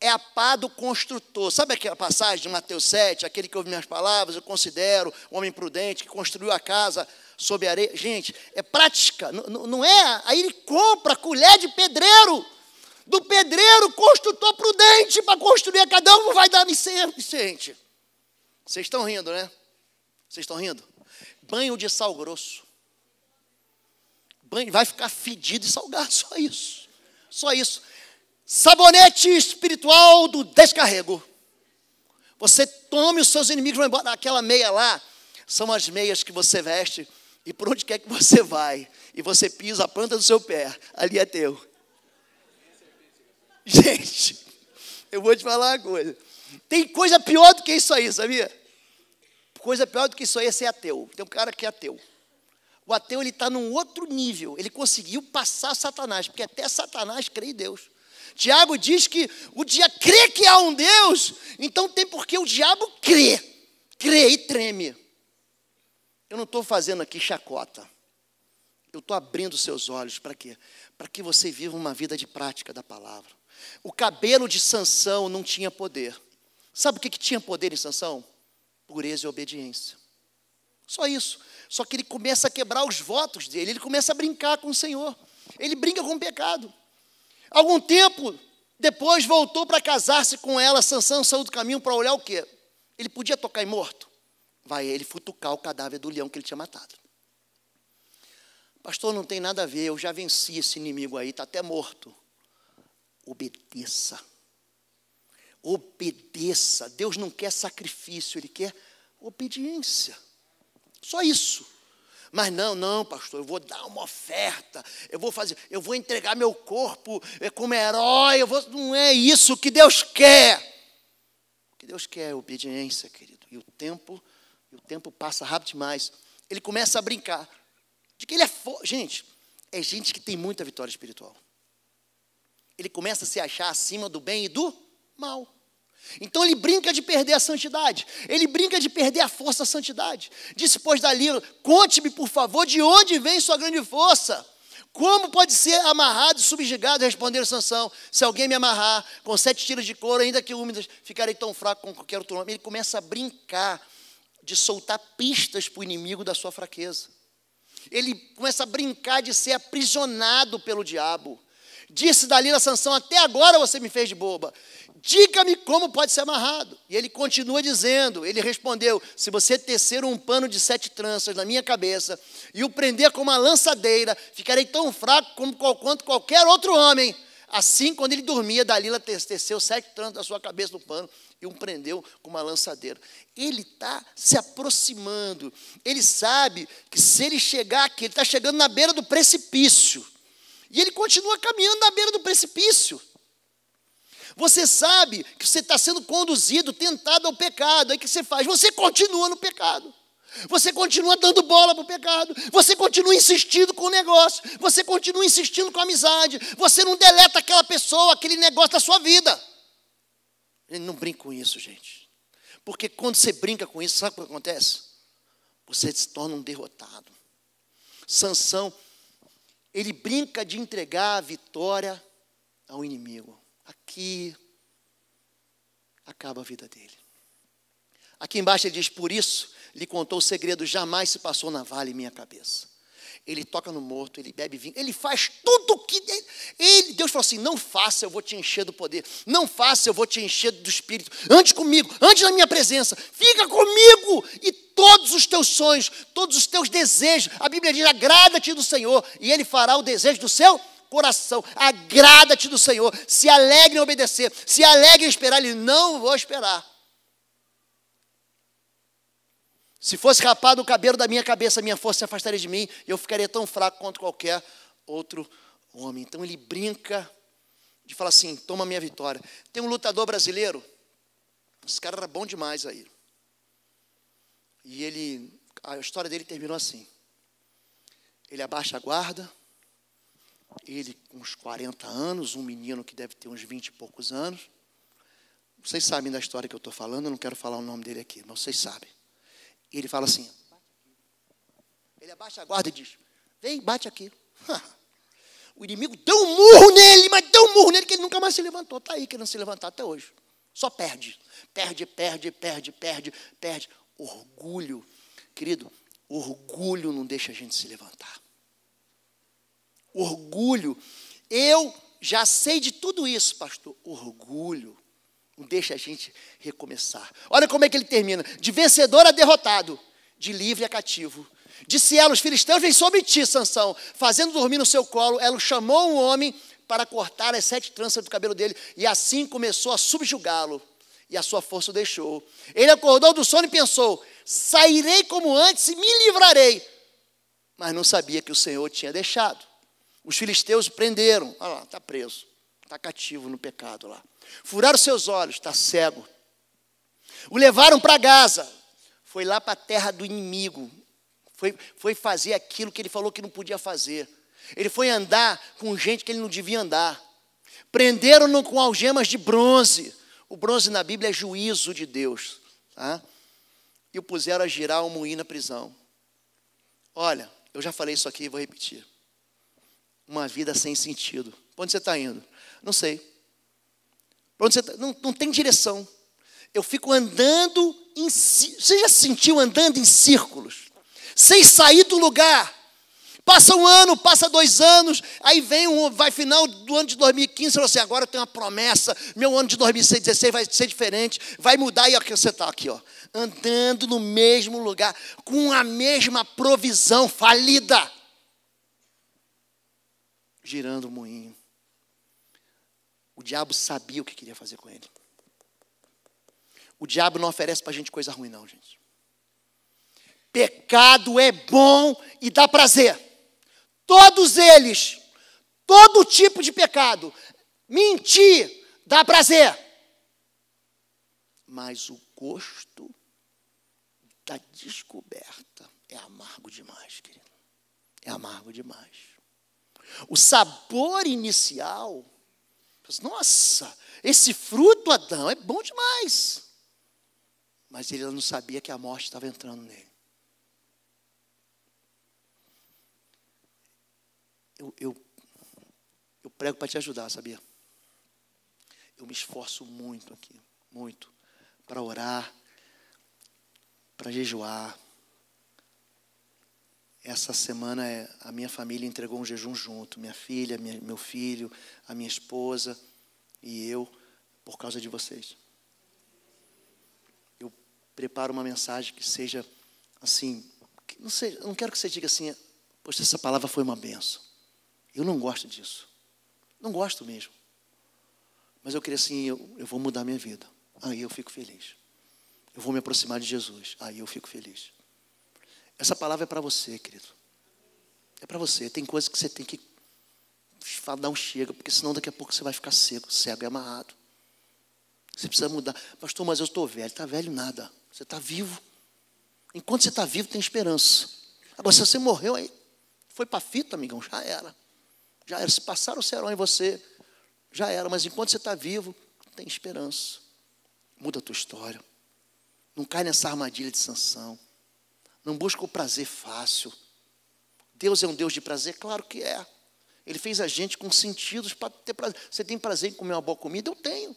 é a pá do construtor. Sabe aquela passagem de Mateus 7? Aquele que ouve minhas palavras, eu considero o homem prudente que construiu a casa sob areia. Gente, é prática, não, é? Aí ele compra colher de pedreiro, do pedreiro, construtor prudente para construir. a Cada um vai dar gente. Vocês estão rindo, né? Vocês estão rindo? Banho de sal grosso. Banho, vai ficar fedido e salgado, só isso. Só isso. Sabonete espiritual do descarrego. Você tome os seus inimigos vão embora. Aquela meia lá são as meias que você veste e por onde quer que você vai e você pisa a planta do seu pé, ali é teu. Gente, eu vou te falar uma coisa. Tem coisa pior do que isso aí, sabia? Coisa pior do que isso aí é ser ateu. Tem um cara que é ateu. O ateu ele está num outro nível. Ele conseguiu passar Satanás, porque até Satanás crê em Deus. Tiago diz que o dia crê que há um Deus, então tem porque o diabo crê, crê e treme. Eu não estou fazendo aqui chacota. Eu estou abrindo seus olhos para quê? Para que você viva uma vida de prática da palavra. O cabelo de Sansão não tinha poder. Sabe o que, que tinha poder em Sansão? Pureza e obediência. Só isso. Só que ele começa a quebrar os votos dele, ele começa a brincar com o Senhor. Ele brinca com o pecado. Algum tempo depois voltou para casar-se com ela. Sansão saiu do caminho para olhar o quê? Ele podia tocar em morto? Vai ele futucar o cadáver do leão que ele tinha matado. Pastor, não tem nada a ver, eu já venci esse inimigo aí, está até morto. Obedeça. Obedeça. Deus não quer sacrifício, Ele quer obediência. Só isso. Mas não, não, pastor, eu vou dar uma oferta, eu vou fazer, eu vou entregar meu corpo é, como herói, eu vou, não é isso que Deus quer. O que Deus quer é obediência, querido. E o tempo, e o tempo passa rápido demais. Ele começa a brincar de que ele é fo... gente, é gente que tem muita vitória espiritual. Ele começa a se achar acima do bem e do mal. Então ele brinca de perder a santidade, ele brinca de perder a força da santidade. Disse, pois, Dalila: Conte-me, por favor, de onde vem sua grande força? Como pode ser amarrado e subjugado? Respondeu Sansão: Se alguém me amarrar com sete tiras de couro, ainda que úmidas, ficarei tão fraco como qualquer outro homem. Ele começa a brincar de soltar pistas para o inimigo da sua fraqueza. Ele começa a brincar de ser aprisionado pelo diabo. Disse Dalila Sansão, até agora você me fez de boba. Diga-me como pode ser amarrado. E ele continua dizendo, ele respondeu, se você tecer um pano de sete tranças na minha cabeça e o prender com uma lançadeira, ficarei tão fraco como quanto qualquer outro homem. Assim, quando ele dormia, Dalila teceu sete tranças da sua cabeça no pano e o prendeu com uma lançadeira. Ele está se aproximando. Ele sabe que se ele chegar aqui, ele está chegando na beira do precipício. E ele continua caminhando na beira do precipício. Você sabe que você está sendo conduzido, tentado ao pecado. Aí o que você faz? Você continua no pecado. Você continua dando bola para o pecado. Você continua insistindo com o negócio. Você continua insistindo com a amizade. Você não deleta aquela pessoa, aquele negócio da sua vida. Ele não brinca com isso, gente. Porque quando você brinca com isso, sabe o que acontece? Você se torna um derrotado. Sansão ele brinca de entregar a vitória ao inimigo. Aqui acaba a vida dele. Aqui embaixo ele diz: Por isso lhe contou o segredo, jamais se passou na vale minha cabeça. Ele toca no morto, ele bebe vinho, ele faz tudo o que. Ele, Deus falou assim: Não faça, eu vou te encher do poder. Não faça, eu vou te encher do espírito. Ande comigo, ande na minha presença, fica comigo. E todos os teus sonhos, todos os teus desejos. A Bíblia diz: agrada-te do Senhor, e Ele fará o desejo do seu coração. Agrada-te do Senhor, se alegre em obedecer, se alegre em esperar. Ele não vou esperar. Se fosse rapado o cabelo da minha cabeça, minha força se afastaria de mim, e eu ficaria tão fraco quanto qualquer outro homem. Então ele brinca de falar assim: toma minha vitória. Tem um lutador brasileiro, esse cara era bom demais aí. E ele, a história dele terminou assim. Ele abaixa a guarda, ele com uns 40 anos, um menino que deve ter uns 20 e poucos anos. Vocês sabem da história que eu estou falando, eu não quero falar o nome dele aqui, mas vocês sabem. Ele fala assim, ele abaixa a guarda e diz, vem, bate aqui. O inimigo deu um murro nele, mas deu um murro nele que ele nunca mais se levantou. Está aí querendo se levantar até hoje. Só perde. Perde, perde, perde, perde, perde. Orgulho, querido, orgulho não deixa a gente se levantar. Orgulho, eu já sei de tudo isso, pastor. Orgulho não deixa a gente recomeçar. Olha como é que ele termina: de vencedor a derrotado, de livre a cativo. Disse ela: Os filisteus vêm sobre ti, Sansão, fazendo dormir no seu colo. Ela chamou um homem para cortar as sete tranças do cabelo dele, e assim começou a subjugá-lo e a sua força o deixou. Ele acordou do sono e pensou: sairei como antes e me livrarei. Mas não sabia que o Senhor tinha deixado. Os filisteus o prenderam. Olha lá, está preso. Está cativo no pecado lá. Furaram seus olhos, está cego. O levaram para Gaza. Foi lá para a terra do inimigo. Foi, foi fazer aquilo que ele falou que não podia fazer. Ele foi andar com gente que ele não devia andar. Prenderam-no com algemas de bronze o bronze na Bíblia é juízo de Deus. Tá? E o puseram a girar o moinho na prisão. Olha, eu já falei isso aqui e vou repetir. Uma vida sem sentido. Para onde você está indo? Não sei. Para onde você tá? não, não tem direção. Eu fico andando em. Você já se sentiu andando em círculos? Sem sair do lugar. Passa um ano, passa dois anos, aí vem um, vai final do ano de 2015, você assim, agora eu tenho uma promessa, meu ano de 2016, 2016 vai ser diferente, vai mudar, e aqui você está aqui, ó, andando no mesmo lugar, com a mesma provisão falida. Girando o moinho. O diabo sabia o que queria fazer com ele. O diabo não oferece para a gente coisa ruim, não, gente. Pecado é bom e dá prazer todos eles, todo tipo de pecado. Mentir dá prazer. Mas o gosto da descoberta é amargo demais, querido. É amargo demais. O sabor inicial, nossa, esse fruto, Adão, é bom demais. Mas ele não sabia que a morte estava entrando nele. eu, eu, eu prego para te ajudar, sabia? Eu me esforço muito aqui, muito, para orar, para jejuar. Essa semana eh, a minha família entregou um jejum junto, minha filha, minha, meu filho, a minha esposa e eu, por causa de vocês. Eu preparo uma mensagem que seja assim, não, sei, não quero que você diga assim, poxa, essa palavra foi uma benção. Eu não gosto disso. Não gosto mesmo. Mas eu queria assim, eu, eu vou mudar minha vida. Aí eu fico feliz. Eu vou me aproximar de Jesus. Aí eu fico feliz. Essa palavra é para você, querido. É para você. Tem coisas que você tem que dar um chega, porque senão daqui a pouco você vai ficar cego, cego e amarrado. Você precisa mudar. Pastor, mas eu estou velho. Está velho nada. Você está vivo. Enquanto você está vivo, tem esperança. Agora, se você morreu, aí foi para fita, amigão, já era. Já era. Se passaram o serão em você, já era. Mas enquanto você está vivo, tem esperança. Muda a tua história. Não cai nessa armadilha de sanção. Não busca o prazer fácil. Deus é um Deus de prazer? Claro que é. Ele fez a gente com sentidos para ter prazer. Você tem prazer em comer uma boa comida? Eu tenho.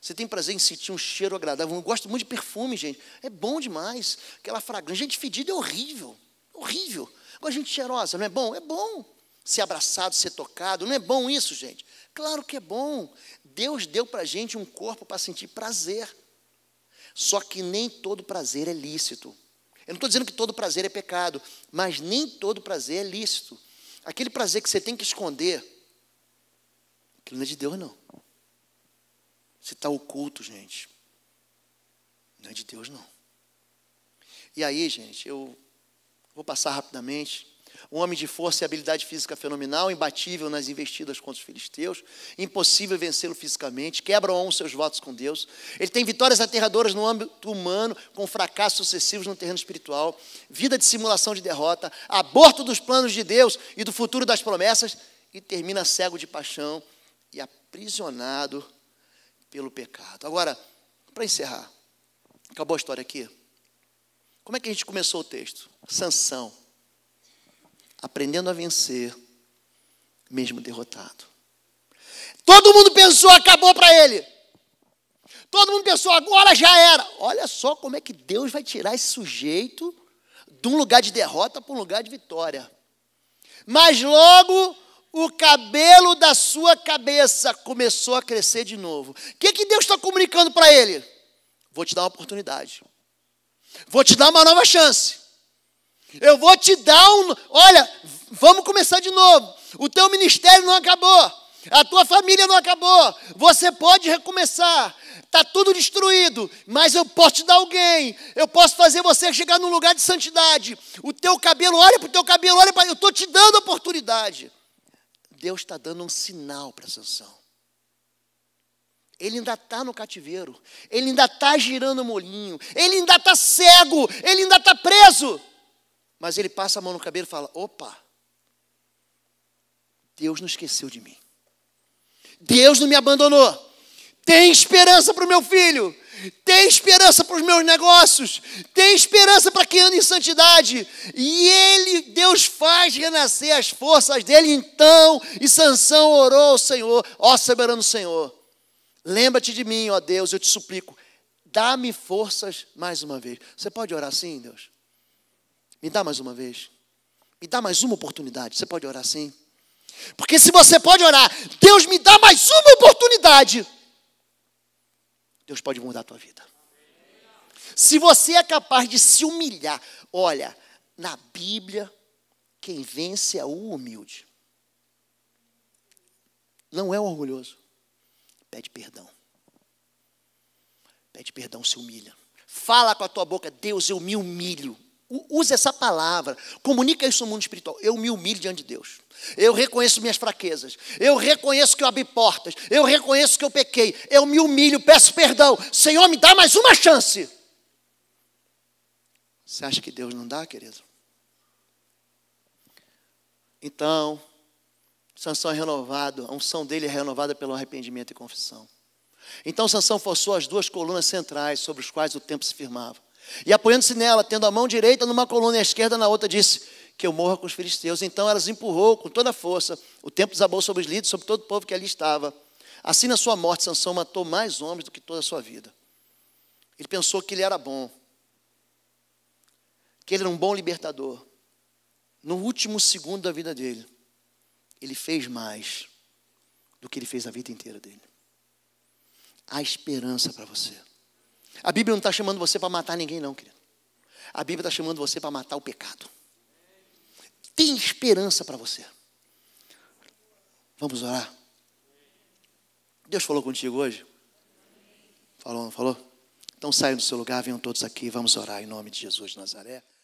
Você tem prazer em sentir um cheiro agradável? Eu gosto muito de perfume, gente. É bom demais. Aquela fragrância. Gente fedida é horrível. Horrível. Agora, gente cheirosa, não é bom? É bom ser abraçado, ser tocado. Não é bom isso, gente? Claro que é bom. Deus deu para a gente um corpo para sentir prazer. Só que nem todo prazer é lícito. Eu não estou dizendo que todo prazer é pecado, mas nem todo prazer é lícito. Aquele prazer que você tem que esconder, aquilo não é de Deus, não. Você está oculto, gente. Não é de Deus, não. E aí, gente, eu vou passar rapidamente um homem de força e habilidade física fenomenal, imbatível nas investidas contra os filisteus, impossível vencê-lo fisicamente, quebra um seus votos com Deus. Ele tem vitórias aterradoras no âmbito humano, com fracassos sucessivos no terreno espiritual, vida de simulação de derrota, aborto dos planos de Deus e do futuro das promessas, e termina cego de paixão e aprisionado pelo pecado. Agora, para encerrar, acabou a história aqui. Como é que a gente começou o texto? Sansão aprendendo a vencer, mesmo derrotado. Todo mundo pensou, acabou para ele. Todo mundo pensou, agora já era. Olha só como é que Deus vai tirar esse sujeito de um lugar de derrota para um lugar de vitória. Mas logo o cabelo da sua cabeça começou a crescer de novo. O que, que Deus está comunicando para ele? Vou te dar uma oportunidade. Vou te dar uma nova chance. Eu vou te dar um. Olha, vamos começar de novo. O teu ministério não acabou. A tua família não acabou. Você pode recomeçar. Está tudo destruído, mas eu posso te dar alguém. Eu posso fazer você chegar num lugar de santidade. O teu cabelo, olha para o teu cabelo, olha para. Eu estou te dando a oportunidade. Deus está dando um sinal para sanção. Ele ainda está no cativeiro. Ele ainda está girando o molinho. Ele ainda está cego. Ele ainda está preso. Mas ele passa a mão no cabelo e fala: opa, Deus não esqueceu de mim. Deus não me abandonou. Tem esperança para o meu filho. Tem esperança para os meus negócios. Tem esperança para quem anda em santidade. E ele, Deus faz renascer as forças dele. Então, e Sansão orou ao Senhor, ó soberano Senhor. Lembra-te de mim, ó Deus, eu te suplico. Dá-me forças mais uma vez. Você pode orar assim, Deus? Me dá mais uma vez. Me dá mais uma oportunidade. Você pode orar assim? Porque se você pode orar, Deus me dá mais uma oportunidade. Deus pode mudar a tua vida. Se você é capaz de se humilhar, olha, na Bíblia, quem vence é o humilde. Não é o orgulhoso. Pede perdão. Pede perdão, se humilha. Fala com a tua boca, Deus, eu me humilho. Use essa palavra, comunica isso ao mundo espiritual. Eu me humilho diante de Deus. Eu reconheço minhas fraquezas. Eu reconheço que eu abri portas. Eu reconheço que eu pequei. Eu me humilho, peço perdão. Senhor, me dá mais uma chance. Você acha que Deus não dá, querido? Então, Sansão é renovado, a unção dele é renovada pelo arrependimento e confissão. Então Sansão forçou as duas colunas centrais sobre as quais o tempo se firmava. E apoiando-se nela, tendo a mão direita numa coluna e a esquerda na outra, disse: Que eu morra com os filisteus. Então ela elas empurrou com toda a força. O tempo desabou sobre os líderes, sobre todo o povo que ali estava. Assim, na sua morte, Sansão matou mais homens do que toda a sua vida. Ele pensou que ele era bom, que ele era um bom libertador. No último segundo da vida dele, ele fez mais do que ele fez a vida inteira dele. Há esperança para você. A Bíblia não está chamando você para matar ninguém, não, querido. A Bíblia está chamando você para matar o pecado. Tem esperança para você. Vamos orar. Deus falou contigo hoje? Falou, não falou? Então saia do seu lugar, venham todos aqui, vamos orar em nome de Jesus de Nazaré.